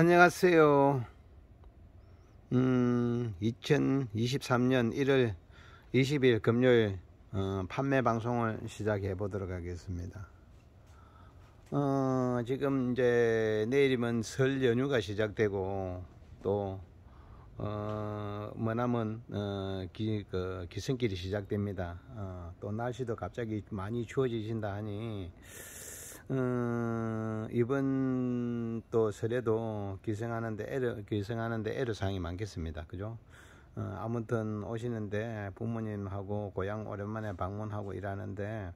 안녕하세요. 음, 2023년 1월 20일 금요일 어, 판매 방송을 시작해 보도록 하겠습니다. 어, 지금 이제 내일이면 설 연휴가 시작되고 또 어, 뭐냐면 어, 기, 그, 기승길이 시작됩니다. 어, 또 날씨도 갑자기 많이 추워지신다 하니 음, 이번 또 설에도 기생하는데 애를, 기생하는데 애를사항이 많겠습니다. 그죠? 어, 아무튼 오시는데 부모님하고 고향 오랜만에 방문하고 일하는데,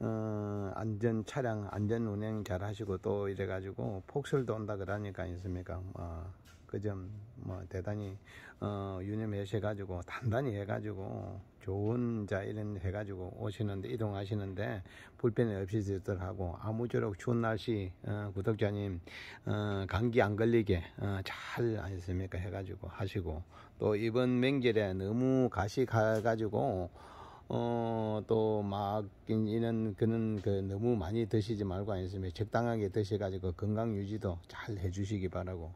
어, 안전 차량, 안전 운행 잘 하시고 또 이래가지고 폭설도 온다 그러니까 있습니까? 어, 그점뭐 대단히 어 유념해셔 가지고 단단히 해 가지고 좋은 자 이런 해 가지고 오시는데 이동하시는데 불편이 없으시도록 하고 아무쪼록 추운 날씨 어 구독자님 어 감기 안 걸리게 어잘하셨습니까해 가지고 하시고 또 이번 명절에 너무 가시 가 가지고 어, 또, 막, 이런 그는, 그, 너무 많이 드시지 말고, 아니면 적당하게 드셔가지고 건강 유지도 잘 해주시기 바라고.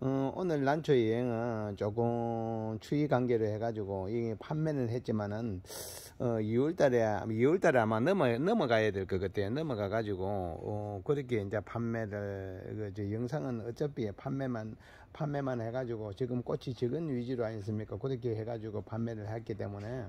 어, 오늘 란초 여행은 조금 추위 관계로 해가지고 이 판매는 했지만은 어, 2월달에 2월달에 아마 넘어 넘어가야 될 것 같아요. 넘어가가지고 어, 그렇게 이제 판매를 그저 영상은 어차피 판매만 판매만 해가지고 지금 꽃이 적은 위주로 아니습니까? 그렇게 해가지고 판매를 했기 때문에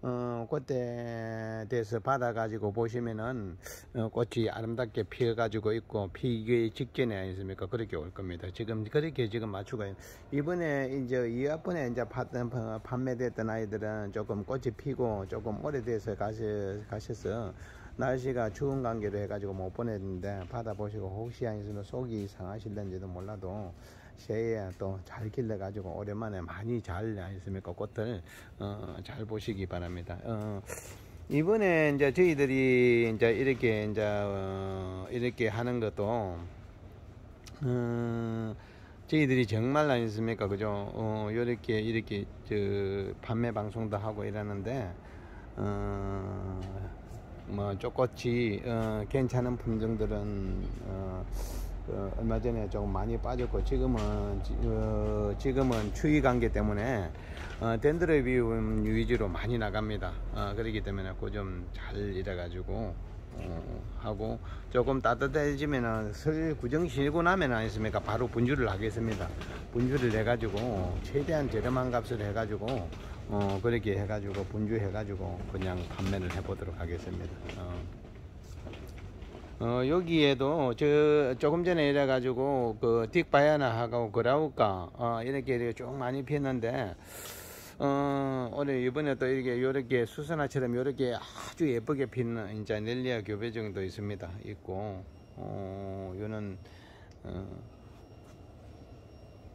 어, 그대해서 받아가지고 보시면은 어, 꽃이 아름답게 피어가지고 있고 피기 직전에 아니습니까? 그렇게 올 겁니다. 지금 그렇게 지금 맞추고 이번에 이제 이어폰에 이제 받 파, 판매됐던 아이들은 조금 꽃이 피고 조금 오래돼서 가시, 가셔서 날씨가 추운 관계로 해가지고 못 보냈는데 받아보시고 혹시 아니면 속이 상하실는지도 몰라도 새해 또잘 길러가지고 오랜만에 많이 잘 했습니까 꽃들 어, 잘 보시기 바랍니다. 어, 이번에 이제 저희들이 이제 이렇게 이제 어, 이렇게 하는 것도 어, 저희들이 정말 아니습니까 그죠? 어, 이렇게 이렇게 저 판매 방송도 하고 이러는데 어, 뭐 쪼꼬치 어, 괜찮은 품종들은 어, 그 얼마 전에 조금 많이 빠졌고 지금은 어, 지금은 추위 관계 때문에 덴드레비움 어, 위주로 많이 나갑니다. 어, 그러기 때문에 그좀잘 이래 가지고 하고 조금 따뜻해지면은 설 구정 실고 나면 아니습니까 바로 분주를 하겠습니다. 분주를 해가지고 최대한 저렴한 값을 해가지고 그렇게 해가지고 분주해가지고 그냥 판매를 해보도록 하겠습니다. 어, 여기에도 저 조금 전에 이래 가지고 그 딕바야나하고 그라우카 어, 이렇게 이렇게 쭉 많이 피었는데 어, 오늘 이번에 또 이렇게 요렇게 수선화처럼 요렇게 아주 예쁘게 피는 인자 넬리아 교배정도 있습니다 있고 어, 요는 어,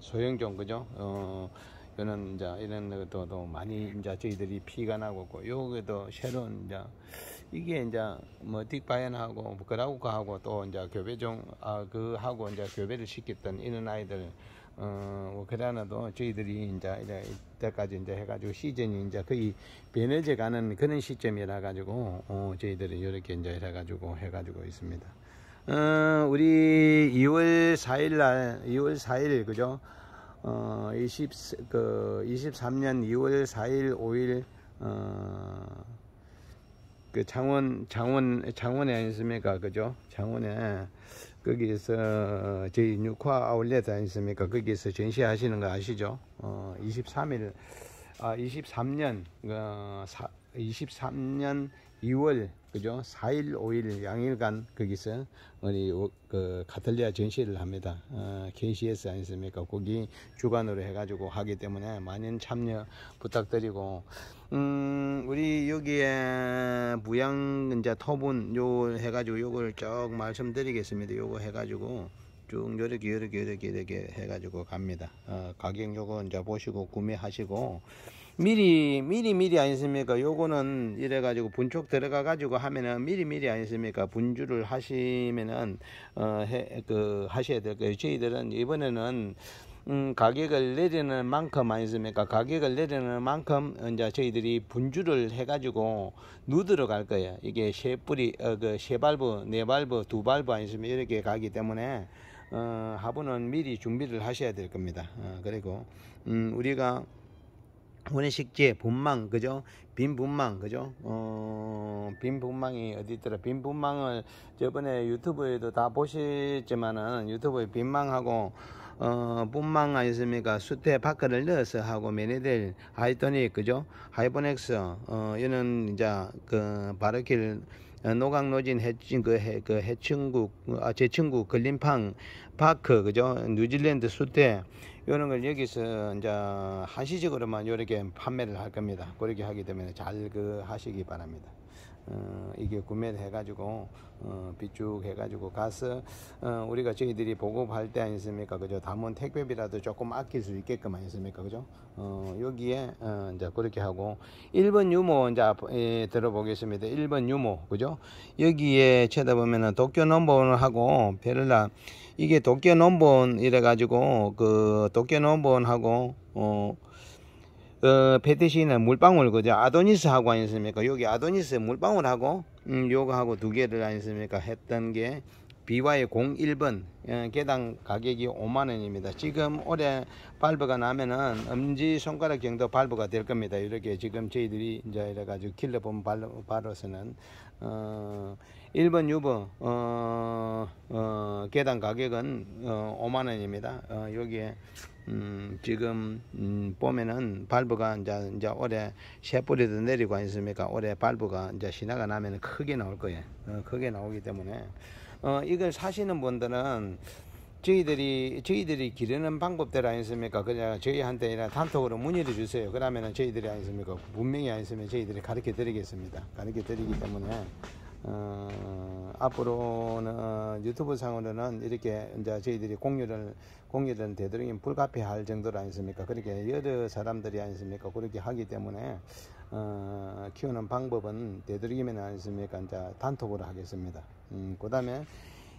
소형종 그죠? 어, 요는 이제 이런 것도 많이 이제 저희들이 피가 나고 있고 요게도 새로운 이제 이게 이제 뭐 딕바이언하고 뭐 그라우카하고 또 이제 교배종 아 그하고 이제 교배를 시켰던 이런 아이들 어그다나도 뭐 저희들이 이제 이제 이때까지 이제 해가지고 시즌이 이제 거의 베네제 가는 그런 시점이라 가지고 어 저희들이 이렇게 이제 해가지고 해가지고 있습니다. 어 우리 2월 4일날 2월 4일 그죠? 어20그 23년 2월 4일 5일 어 그그 장원 장원 장원에 아니습니까 그죠 장원에 거기에서 저희 뉴카 아울렛 아니습니까 거기에서 전시하시는 거 아시죠 어 23일 아 23년 어, 그 사, 23년 2월 그죠? 4일, 5일 양일간 거기서 우리 그 카톨리아 전시를 합니다. 어, KCS 아니습니까? 거기 주관으로 해가지고 하기 때문에 많은 참여 부탁드리고 음, 우리 여기에 무양 이제 토분 요 해가지고 요걸 쭉 말씀드리겠습니다. 요거 해가지고 쭉 요렇게 요렇게 요렇게 이렇게 해가지고 갑니다. 어, 가격 요거 이제 보시고 구매하시고 미리 미리 미리 아니십니까? 요거는 이래 가지고 분촉 들어가 가지고 하면은 미리 미리 아니십니까? 분주를 하시면은 어그 하셔야 될 거예요. 저희들은 이번에는 음, 가격을 내리는 만큼 아니습니까? 가격을 내리는 만큼 이제 저희들이 분주를 해가지고 누드로갈 거예요. 이게 세 뿌리, 어, 그세 발브, 네 발브, 두 발브 아니습니까? 이렇게 가기 때문에 어, 화분은 미리 준비를 하셔야 될 겁니다. 어, 그리고 음, 우리가 혼의식재 분망 그죠 빈 분망 그죠 어빈 분망이 어디 있더라 빈 분망을 저번에 유튜브에도 다 보시지만은 유튜브에 빈망하고 어 분망 아니습니까 수태 밖을 넣어서 하고 매니델 하이토닉 그죠 하이보넥스 어 이런 이제 그 바르킬 어, 노강 노진 해충 그, 해, 그 해충국 아 제충국 걸림팡 파크 그죠 뉴질랜드 수태 이런 걸 여기서 이제 한시적으로만 이렇게 판매를 할 겁니다. 그렇게 하게 되면 잘 그 하시기 바랍니다. 어, 이게 구매를 해가지고 어, 비축 해가지고 가서 어, 우리가 저희들이 보급할 때 아니습니까 그죠 담은 택배비라도 조금 아낄 수 있게끔 아니습니까 그죠 어, 여기에 어, 이제 그렇게 하고 1번 유모 이제 예, 들어보겠습니다 1번 유모 그죠 여기에 쳐다보면은 도쿄 넘버원 하고 베를라 이게 도쿄 넘버원 이래 가지고 그 도쿄 넘버원하고 어 어, 베테시는 물방울 그죠 아도니스 하고 아니었습니까 여기 아도니스 물방울하고 음, 요거하고 두 개를 아니었습니까 했던 게 BY 01번 예, 개당 가격이 5만원입니다 지금 올해 발부가 나면은 엄지손가락 정도 발부가 될 겁니다 이렇게 지금 저희들이 이제 이래가지고 킬러본 발로, 발로서는 어, 1번 6번 어, 어, 개당 가격은 어, 5만원입니다 어, 여기에 음, 지금 음, 봄에는 발브가 이제 이제 올해 새 뿌리도 내리고 있습니까? 올해 발브가 이제 신화가 나면 크게 나올 거예요. 어, 크게 나오기 때문에 어, 이걸 사시는 분들은 저희들이 저희들이 기르는 방법대로 아니습니까? 그냥 저희한테 그냥 단톡으로 문의를 주세요. 그러면은 저희들이 아니습니까? 분명히 아니으면 저희들이 가르쳐 드리겠습니다. 가르쳐 드리기 때문에 어, 앞으로는 어, 유튜브 상으로는 이렇게 이제 저희들이 공유를 공유를 되도록이면 불가피할 정도로 아니습니까? 그렇게 여러 사람들이 아니습니까? 그렇게 하기 때문에 어, 키우는 방법은 되도록이면 아니습니까? 이제 단톡으로 하겠습니다. 음, 그다음에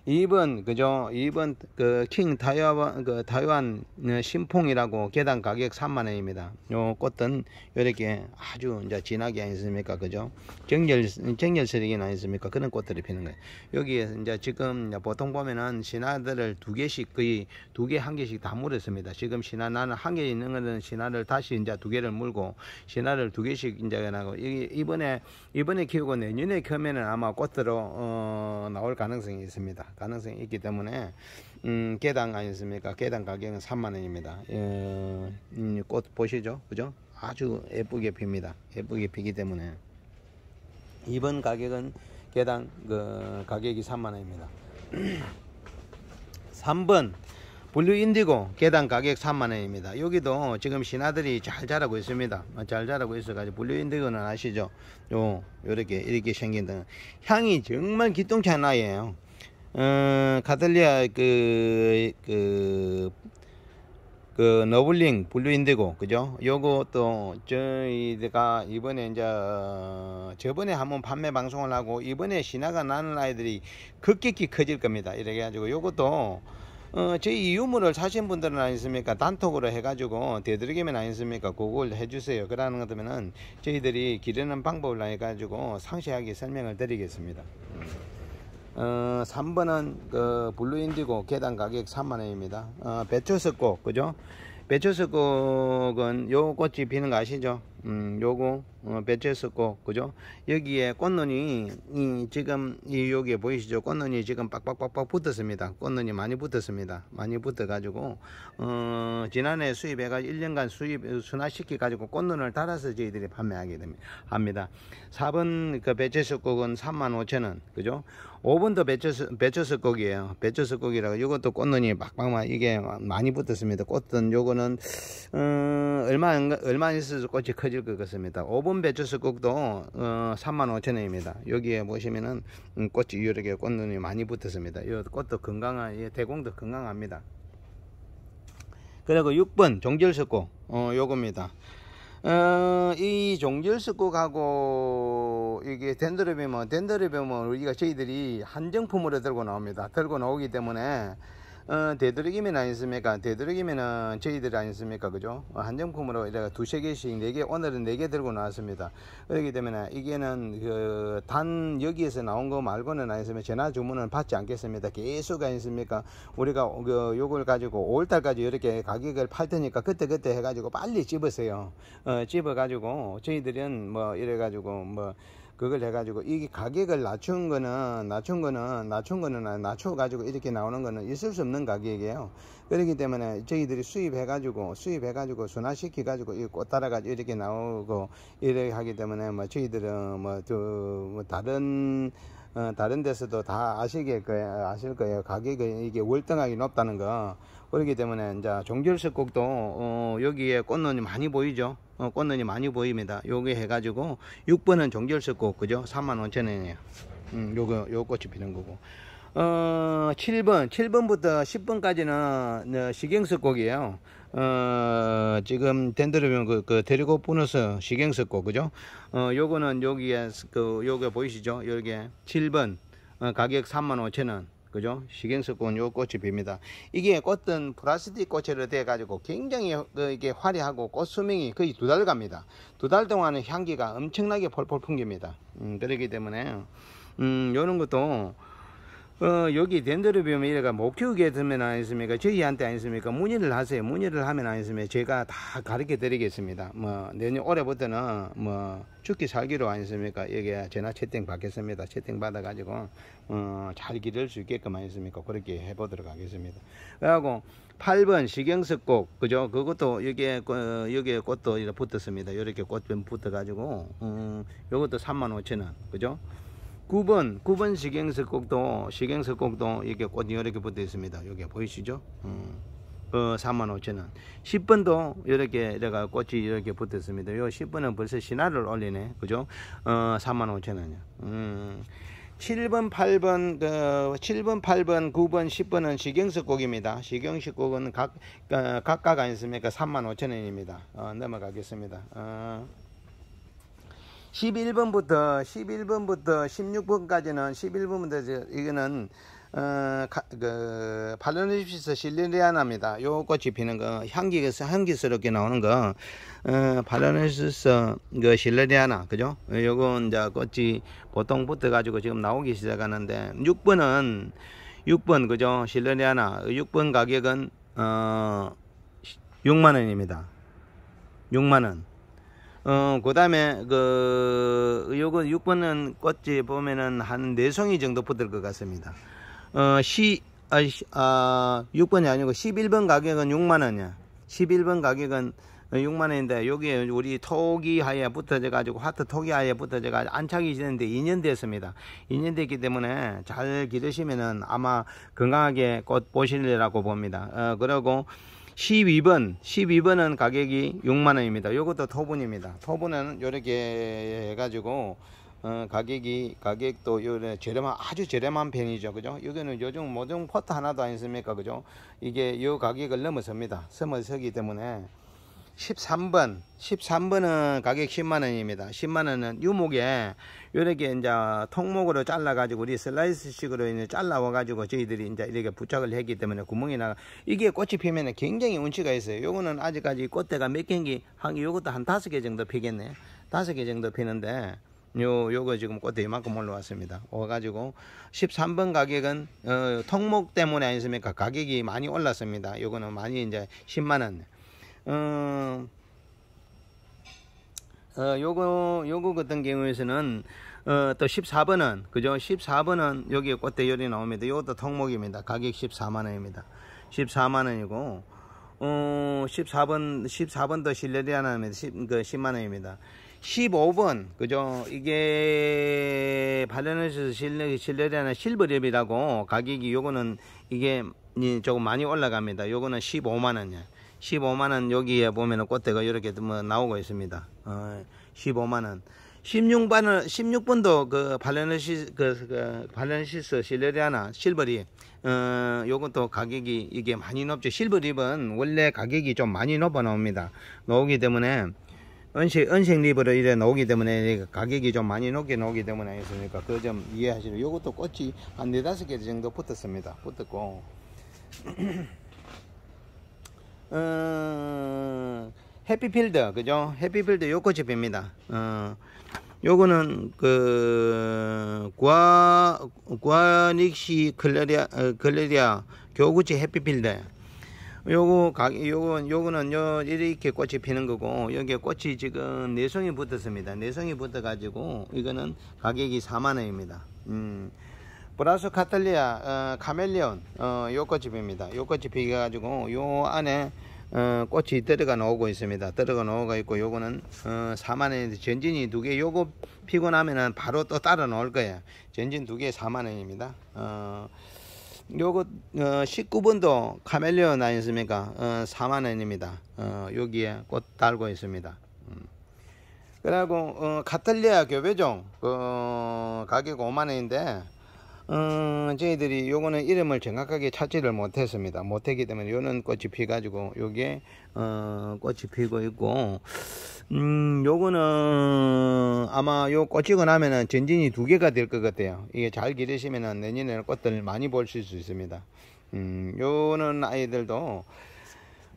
이번 그죠? 이번 그킹 타이완 그 타이완 신풍이라고 계단 가격 3만 원입니다. 요 꽃은 요렇게 아주 이제 진하게 아니습니까? 그죠? 정열 정열색이긴 아니습니까? 그런 꽃들이 피는 거예요. 여기에 이제 지금 보통 보면은 신화들을 두 개씩 거의 두 개 한 개씩 다 물었습니다. 지금 신화 나는 한 개 있는 거는 신화를 다시 이제 두 개를 물고 신화를 두 개씩 이제 나고 이번에 이번에 키우고 내년에 키우면은 아마 꽃으로 어, 나올 가능성이 있습니다. 가능성이 있기 때문에 음, 개당 아니습니까? 개당 가격은 3만 원입니다. 예, 음, 꽃 보시죠, 그죠? 아주 예쁘게 핍니다. 예쁘게 피기 때문에 이번 가격은 개당 그 가격이 3만 원입니다. 3번 블루 인디고 개당 가격 3만원입니다. 여기도 지금 신화들이 잘 자라고 있습니다. 잘 자라고 있어가지고 블루 인디고는 아시죠? 요 요렇게 이렇게 생긴 등 향이 정말 기똥찬 나예요. 어, 카탈리아 그, 그, 그 너블링 블루 인디고 그죠? 요것도 저희가 이번에 이제 어, 저번에 한번 판매 방송을 하고 이번에 신화가 나는 아이들이 급격히 커질 겁니다. 이렇게해 가지고 요것도 어, 저희 유물을 사신 분들은 아니습니까? 단톡으로 해가지고 되드리기면 아니습니까? 그걸 해주세요. 그러는 것때면은 저희들이 기르는 방법을 해가지고 상세하게 설명을 드리겠습니다. 어, 3번은 그 블루인디고 계단 가격 3만원입니다. 어, 배추석곡 그죠? 배추석곡은 요 꽃이 피는 거 아시죠? 음, 요거 어, 배치했었고 그죠? 여기에 꽃눈이 이, 지금 이 여기에 보이시죠? 꽃눈이 지금 빡빡빡빡 붙었습니다. 꽃눈이 많이 붙었습니다. 많이 붙어 가지고 어, 지난해 수입해 가지고 1년간 수입 순화시켜 가지고 꽃눈을 달아서 저희들이 판매하게 됩니다. 합니다. 4번 그 배치석곡은 35,000원. 그죠? 5번도 배추석, 배곡이에요 배추석곡이라고 이것도 꽃눈이 빡빡만 이게 많이 붙었습니다. 꽃은 요거는 음, 어, 얼마 얼마 있어서 꽃이 커지 떨어질 것 같습니다 5분 배추수국도 어, 35,000원입니다 여기에 보시면은 음, 꽃이 유력에 꽃눈이 많이 붙었습니다 이 꽃도 건강한 예, 대공도 건강합니다 그리고 6번 종결석고 어, 요겁니다 어, 이 종결석곡하고 이게 덴드르비먼 덴드르비먼 우리가 저희들이 한정품으로 들고 나옵니다 들고 나오기 때문에 어, 되도록이면 아니습니까? 되도록이면은 저희들 이 아니습니까? 그죠? 어, 한정품으로 이래 가 두 세 개씩 네 개, 오늘은 네 개 들고 나왔습니다. 그렇기 때문에 이게는 그 단 여기에서 나온 거 말고는 아니습니까? 전화 주문을 받지 않겠습니다. 계속 아니습니까? 우리가 그 요걸 가지고 5월달까지 이렇게 가격을 팔 테니까 그때 그때 해가지고 빨리 집으세요. 어, 집어가지고 저희들은 뭐 이래가지고 뭐 그걸 해가지고 이게 가격을 낮춘 거는 낮춘 거는 낮춘 거는 낮춰가지고 이렇게 나오는 거는 있을 수 없는 가격이에요. 그렇기 때문에 저희들이 수입해가지고 수입해가지고 순화시키가지고 이꽃 따라가지고 이렇게 나오고 이렇게 하기 때문에 뭐 저희들은 뭐, 저, 뭐 다른 어, 다른 데서도 다 아시게 그, 아실 거예요. 가격이 이게 월등하게 높다는 거. 그렇기 때문에 이제 종결석곡도 어, 여기에 꽃눈이 많이 보이죠 어, 꽃눈이 많이 보입니다 요게 해가지고 6번은 종결석곡 그죠 3 5 0 0 0원이에요 음, 요거 요 꽃이 피는 거고 어, 7번 7번부터 10번까지는 시경석곡이에요 어, 어, 지금 덴드로면 그, 그 데리고 보너스 시경석곡 그죠 어, 요거는 여기에 그 요게 보이시죠 여기에 7번 어, 가격 3 5 0 0 0원 그죠? 식경석꽃요 꽃이 빕니다 이게 꽃은 플라스틱 꽃으로 돼 가지고 굉장히 어, 이게 화려하고 꽃 수명이 거의 두 달 갑니다. 두 달 동안은 향기가 엄청나게 펄펄 풍깁니다. 음, 그러기 때문에 음, 요런 것도 어, 여기 덴드로비움 이래가 목표우게 되면 아니습니까? 저희한테 아니습니까? 문의를 하세요. 문의를 하면 아니습니까? 제가 다 가르쳐 드리겠습니다. 뭐, 내년, 올해부터는 뭐, 죽기 살기로 아니습니까? 여기 전화 채팅 받겠습니다. 채팅 받아가지고, 어, 잘 기를 수 있게끔 아니습니까? 그렇게 해보도록 하겠습니다. 그래고 8번 시경석곡 그죠? 그것도 여기에, 어, 여기에 꽃도 이렇게 붙었습니다. 이렇게 꽃좀 붙어가지고, 음, 요것도 3만 5 0 원, 그죠? 9번, 9번 시경석곡도시경석곡도 이렇게 꽃이 이렇게 붙어 있습니다. 여기 보이시죠? 음, 그 45,000원. 10번도 이렇게, 이렇 꽃이 이렇게 붙어 있습니다. 요 10번은 벌써 신화를 올리네. 그죠? 어, 45,000원이요. 음. 7번, 8번, 그 7번, 8번, 9번, 10번은 시경석곡입니다시경석곡은 각, 어, 각각 아니습니까? 35,000원입니다. 어, 넘어가겠습니다. 어. 11번부터 11번부터 16번까지는 11번부터 이거는 어, 가, 그 발레노십스 실리리아나입니다. 요꽃이 피는 거 향기 향기스럽게 나오는 거 어, 발레노십스 그 실리리아나 그죠? 어, 요건 이제 꽃이 보통 붙어 가지고 지금 나오기 시작하는데 6번은 6번 그죠? 실리리아나 6번 가격은 어 6만 원입니다. 6만 원. 어, 그 다음에, 그, 요거 6번은 꽃이 보면은 한 4송이 정도 붙을 것 같습니다. 어, 시, 아, 아 6번이 아니고 11번 가격은 6만원이야. 11번 가격은 6만원인데, 여기에 우리 토기 하에 붙어져가지고, 하트 토기 하에 붙어져가지고, 안착이 되는데 2년 됐습니다. 2년 됐기 때문에 잘 기르시면은 아마 건강하게 꽃 보시리라고 봅니다. 어, 그리고 12번 12번은 가격이 6만원입니다 요것도 토분입니다토분은 요렇게 해가지고 어, 가격이 가격도 요래 저렴한 아주 저렴한 편이죠 그죠 여기는 요즘 모종 포트 하나도 안 있습니까 그죠 이게 요 가격을 넘어섭니다 넘어서기 때문에 13번 13번은 가격 10만원입니다 10만원은 유목에 이렇게 이제 통목으로 잘라 가지고 우리 슬라이스식으로 이제 잘라와 가지고 저희들이 이제 이렇게 부착을 했기 때문에 구멍이 나가 이게 꽃이 피면 굉장히 운치가 있어요 요거는 아직까지 꽃대가 몇개인한 요것도 한 다섯 개 정도 피겠네 다섯 개 정도 피는데 요, 요거 지금 꽃대 이만큼 올라왔습니다. 와가지고, 13번 가격은, 어, 통목 때문에 아니습니까? 가격이 많이 올랐습니다. 요거는 많이 이제 10만원, 어, 어, 요거, 요거 같은 경우에는 어, 또 14번은, 그죠? 14번은 여기 꽃대열이 나옵니다. 요것도 통목입니다. 가격 14만원입니다. 14만원이고, 어, 14번, 14번도 실내리 하나입니다. 10, 그 10만원입니다. 15번, 그죠? 이게, 발현에서 실내, 실내리 하나 실버랩이라고 가격이 요거는 이게 조금 많이 올라갑니다. 요거는 15만원이야. 15만원 여기에 보면은 꽃대가 이렇게 뭐 나오고 있습니다 어, 15만원 16번은 16번도 그 발레너시 그, 그 발레너시스 실레리아나 실버리 어 요것도 가격이 이게 많이 높죠 실버립은 원래 가격이 좀 많이 높아 나옵니다 나오기 때문에 은색 은색 립으로 이래 나오기 때문에 가격이 좀 많이 높게 나오기 때문에 했으니까 그점 이해하시고 요것도 꽃이 한 4, 5개 정도 붙었습니다 붙었고 해피필드 어, 그죠? 해피필드 요코칩입니다. 어, 요거는 그 구아 닉시글래리아 클레리아 교구치 해피필드 요거 각 요거 요거는 요 이렇게 꽃이 피는 거고 여기에 꽃이 지금 내성이 붙었습니다. 내성이 붙어 가지고 이거는 가격이 4만 원입니다. 음. 브라스 카탈리아 어, 카멜리온 어, 요꽃집입니다. 요꽃집비 가지고 가요 안에 어, 꽃이 들어가 나오고 있습니다. 들어가 나오고 있고 요거는 어, 4만원인데 전진이 두개 요거 피고 나면은 바로 또 따라 놓을 거예요. 전진 두 개 4만원입니다. 어, 요거 어, 19번도 카멜리온 아니습니까? 어, 4만원입니다. 어, 여기에 꽃 달고 있습니다. 음. 그리고 어, 카탈리아 교배종 어, 가격 5만원인데 어, 저희들이 요거는 이름을 정확하게 찾지를 못했습니다. 못했기 때문에 요는 꽃이 피가지고 요게 어, 꽃이 피고 있고 음, 요거는 아마 요 꽃이고 나면은 전진이 두 개가 될 것 같아요. 이게 잘 기르시면은 내년에는 꽃들 많이 보실 수 있습니다. 음, 요는 아이들도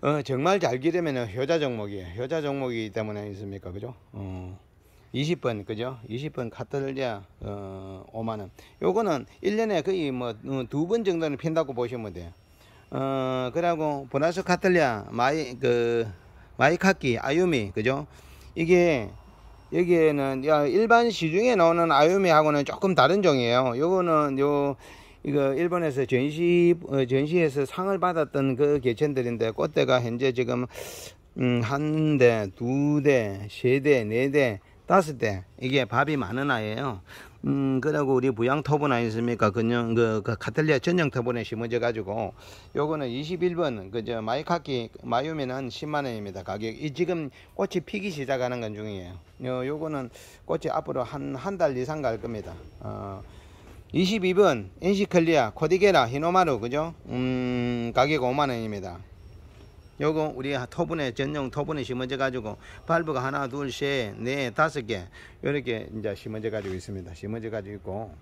어, 정말 잘 기르면은 효자 종목이에요. 효자 종목이기 때문에 있습니까? 그죠? 어. 20번 그죠 20번 카다들아어 5만원 요거는 1년에 거의 뭐 두번 어, 정도는 핀다고 보시면 돼요 어 그러고 보나스 카틀리아 마이 그 마이카키 아유미 그죠 이게 여기에는 야 일반 시중에 나오는 아유미하고는 조금 다른 종이에요 요거는 요 이거 일본에서 전시 어, 전시에서 상을 받았던 그 개천들인데 꽃대가 현재 지금 음, 한 대, 두 대, 세 대, 네 대, 땄을 때 이게 밥이 많은 아이예요 음 그리고 우리 부양 터본 아니습니까 그냥 그, 그 카탈리아 전용 터본에 심어져 가지고 요거는 21번 그저 마이카키 마유미는 10만원입니다 가격 이 지금 꽃이 피기 시작하는 건 중이에요 요, 요거는 꽃이 앞으로 한 한 달 이상 갈 겁니다 어, 22번 엔시클리아 코디게라 히노마루 그죠 음 가격 5만원입니다 요거 우리 터분에 전용 터분에 심어져 가지고 발브가 하나 둘셋넷 네, 다섯 개 이렇게 이제 심어져 가지고 있습니다 심어져 가지고 있고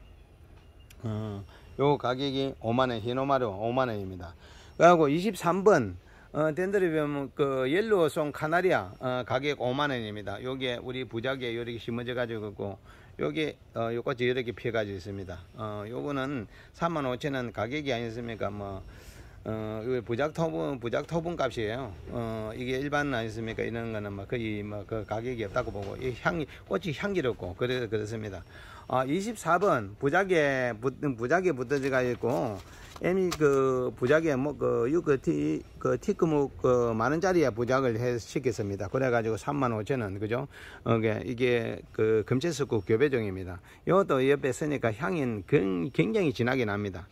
어, 요 가격이 5만원 흰노마루 5만원입니다 그리고 23번 어, 덴드리비움 그 옐로우송 카나리아 어, 가격 5만원입니다 요게 우리 부작에 이렇게 심어져 가지고 있고 여기 어, 요까지 이렇게 피해가지고 있습니다 어, 요거는 3만 5천원 가격이 아니었습니까 뭐 어, 이 그 부작 토분, 부작 토분 값이에요. 어, 이게 일반 아니습니까? 이런 거는 막 거의 막그 뭐 가격이 없다고 보고, 이 향이, 꽃이 향기롭고, 그래, 그렇습니다. 아, 어, 24번, 부작에, 부, 부작에 붙어져가 있고, 애미 그 부작에 뭐그 6그 티, 그티 금액 그 만원 짜리에 그 부작을 해 시켰습니다. 그래가지고 삼만오천원 그죠? 어, 그 이게 이게 그금체석국 교배종입니다. 이것도 옆에 쓰니까 향이 굉장히 진하게 납니다.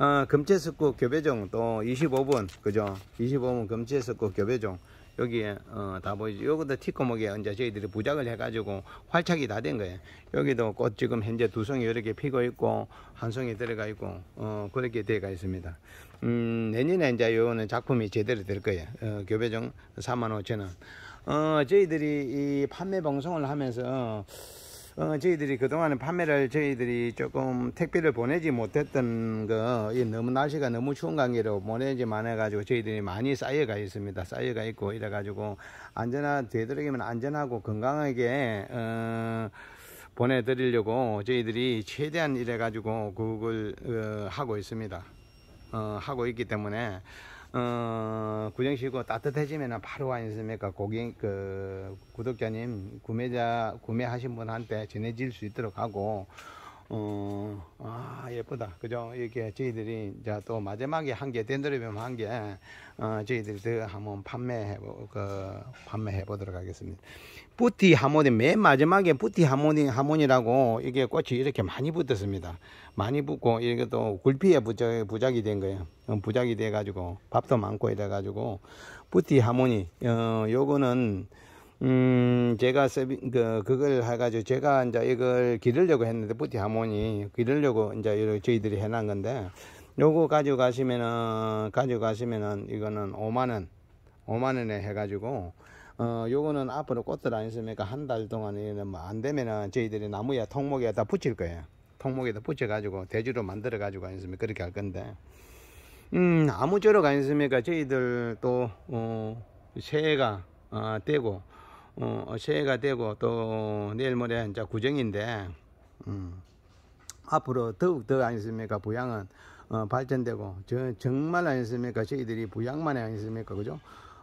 어, 금채석구 교배종 또 25분 그죠 25분 금채석구 교배종 여기에 어, 다 보이죠 요것도 티코목에 이제 저희들이 부작을 해 가지고 활착이 다 된 거예요 여기도 꽃 지금 현재 두 송이 이렇게 피고 있고 한 송이 들어가 있고 어, 그렇게 되어 가 있습니다 음, 내년에 이제 요거는 작품이 제대로 될 거예요 어, 교배종 45,000원 어, 저희들이 이 판매 방송을 하면서 어, 저희들이 그동안에 판매를 저희들이 조금 택배를 보내지 못했던 거, 이 너무 날씨가 너무 추운 관계로 보내지만 해가지고 저희들이 많이 쌓여가 있습니다. 쌓여가 있고 이래가지고 안전한, 되도록이면 안전하고 건강하게, 어, 보내드리려고 저희들이 최대한 이래가지고 그걸, 어, 하고 있습니다. 어, 하고 있기 때문에 어, 구정시고 따뜻해지면 바로 와있습니까 고객, 그, 구독자님, 구매자, 구매하신 분한테 전해질 수 있도록 하고, 어, 아, 예쁘다. 그죠? 이렇게 저희들이 이제 또 마지막에 한 개, 덴드리움 한 개, 어, 저희들이 더 한번 판매해, 그, 판매해 보도록 하겠습니다. 부티 하모니, 맨 마지막에 부티 하모니, 하모니라고 이게 꽃이 이렇게 많이 붙었습니다. 많이 붙고, 이게 또 굴피에 부작, 부작이 된 거예요. 어, 부작이 돼가지고, 밥도 많고 이래가지고, 부티 하모니, 어, 요거는 음, 제가 서빙, 그, 그걸 해가지고 제가 이제 이걸 기르려고 했는데, 부티 하모니 기르려고 이제 이렇 저희들이 해놨은 건데, 요거 가져가시면은, 가져가시면은 이거는 5만원, 5만원에 해가지고, 어, 요거는 앞으로 꽃들 안 있으니까 한 달 동안에는 뭐 안 되면은 저희들이 나무에 통목에다 붙일 거예요. 통목에다 붙여가지고 대주로 만들어가지고 안 있으면 그렇게 할 건데, 음, 아무쪼록 안 있으니까 저희들 또, 어, 새해가, 어, 되고, 어, 어, 새해가 되고 또 내일 모레 이제 구정인데 음, 앞으로 더욱 더 아니겠습니까 부양은 어, 발전되고 저, 정말 아니겠습니까 저희들이 부양만 아니겠습니까 그죠?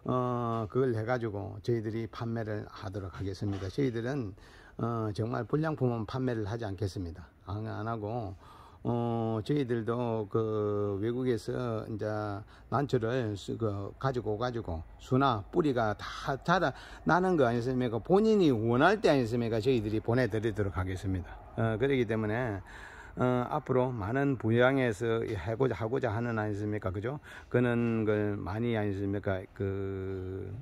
어, 그걸 해가지고 저희들이 판매를 하도록 하겠습니다. 저희들은, 어, 정말 불량품은 판매를 하지 않겠습니다. 안, 안 하고, 어, 저희들도 그 외국에서 이제 난초를 그 가지고 가지고 수나 뿌리가 다 자라 나는 거 아니겠습니까? 그 본인이 원할 때 아니겠습니까? 그 저희들이 보내드리도록 하겠습니다. 어, 그렇기 때문에 어, 앞으로 많은 부양에서 하고자, 하고자 하는 아니겠습니까? 그죠? 그런 걸 많이 아니겠습니까? 그,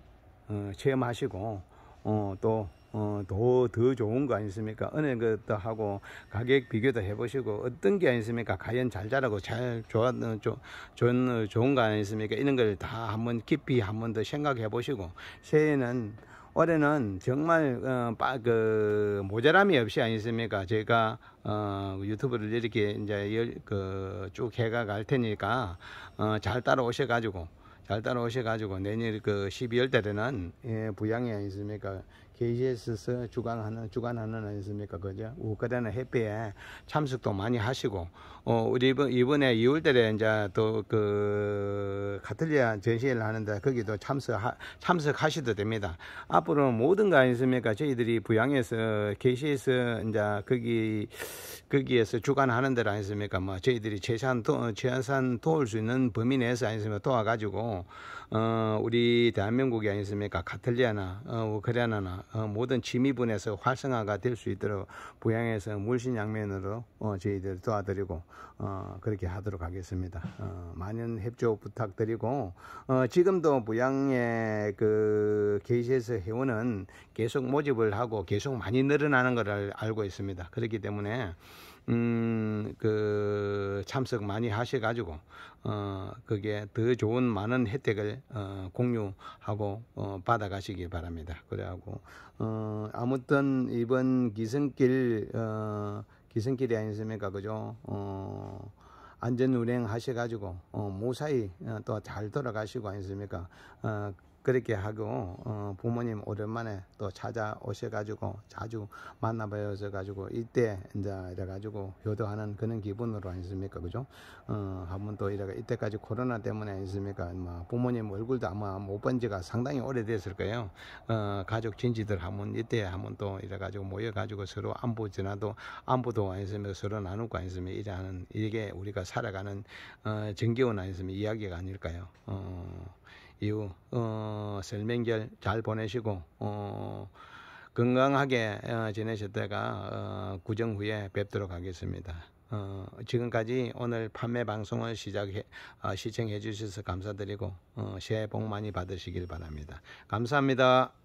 어, 체험하시고, 어, 또, 어, 더, 더 좋은 거 아니십니까? 어느 것도 하고 가격 비교도 해보시고 어떤 게 아니십니까? 과연 잘 자라고 잘 좋았, 어, 좋, 좋은, 어, 좋은 거 아니십니까? 이런 걸 다 한번 깊이 한번 더 생각해 보시고 새해는 올해는 정말 어, 빠, 그 모자람이 없이 아니십니까? 제가 어, 유튜브를 이렇게 이제 그, 쭉 해가 갈 테니까 어, 잘 따라오셔 가지고 잘 따라오셔 가지고 내년 그 12월 달에는 예, 부양이 아니십니까? KGS에서 주관하는 주관하는 아니습니까 그죠? 우크라이나 협회에 참석도 많이 하시고 어 우리 이번 이번에 2월달에 이제 또그 카톨리아 전시회를 하는데 거기도 참석 참석하셔도 됩니다. 앞으로 모든 거 아니습니까? 저희들이 부양해서 KGS 이제 거기 거기에서 주관하는 데라 아니습니까? 뭐 저희들이 최소한 도, 최소한 도울 수 있는 범위 내에서 아니습니까? 도와가지고 어, 우리 대한민국이 아니습니까? 겠카틀리아나 어, 우크라이나나 어, 모든 지미분에서 활성화가 될 수 있도록 부양해서 물신양면으로 어, 저희들 도와드리고 어, 그렇게 하도록 하겠습니다. 어, 많은 협조 부탁드리고 어, 지금도 부양의 그 게시에서 회원은 계속 모집을 하고 계속 많이 늘어나는 것을 알고 있습니다. 그렇기 때문에 음, 그 참석 많이 하셔가지고 어, 그게 더 좋은 많은 혜택을 어, 공유하고 어, 받아가시기 바랍니다. 그래하고 어, 아무튼 이번 기승길 어, 기승길이 아니습니까, 그죠? 어, 안전 운행 하셔가지고 어, 무사히 어, 또잘 돌아가시고 아니습니까? 어, 그렇게 하고 어, 부모님 오랜만에 또 찾아오셔 가지고 자주 만나 봐어서 가지고 이때 이제 이래 가지고 효도하는 그런 기분으로 아니십니까 그죠 어, 한번 또 이래가 이때까지 코로나 때문에 아니습니까 뭐 부모님 얼굴도 아마 못본 지가 상당히 오래됐을 거예요 어, 가족 친지들 한번 이때 한번 또 이래 가지고 모여 가지고 서로 안부 지나도 안부도 아니습니까 서로 나누고 아니습니까 이래 하는 이게 우리가 살아가는 어, 정겨운 아니습니까 이야기가 아닐까요 어. 이후 어, 설명결잘 보내시고 어, 건강하게 어, 지내셨다가 어, 구정 후에 뵙도록 하겠습니다. 어, 지금까지 오늘 판매 방송을 시작해 어, 시청해 주셔서 감사드리고 어, 새해 복 많이 받으시길 바랍니다. 감사합니다.